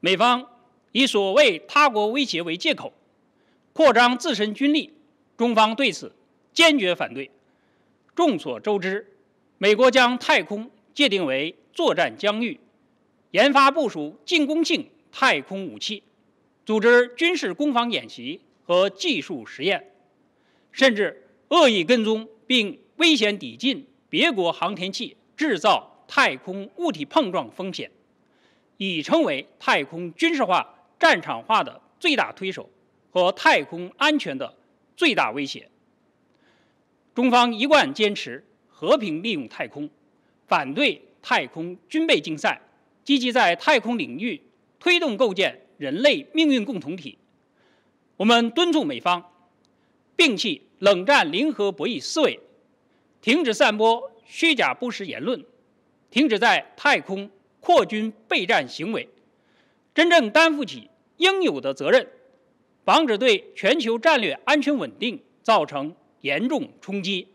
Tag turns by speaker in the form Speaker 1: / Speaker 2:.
Speaker 1: 美方以所谓他国威胁为借口，扩张自身军力，中方对此坚决反对。众所周知，美国将太空界定为作战疆域，研发部署进攻性太空武器，组织军事攻防演习和技术实验，甚至恶意跟踪并危险抵近别国航天器，制造太空物体碰撞风险。已成为太空军事化、战场化的最大推手和太空安全的最大威胁。中方一贯坚持和平利用太空，反对太空军备竞赛，积极在太空领域推动构建人类命运共同体。我们敦促美方摒弃冷战零和博弈思维，停止散播虚假不实言论，停止在太空。扩军备战行为，真正担负起应有的责任，防止对全球战略安全稳定造成严重冲击。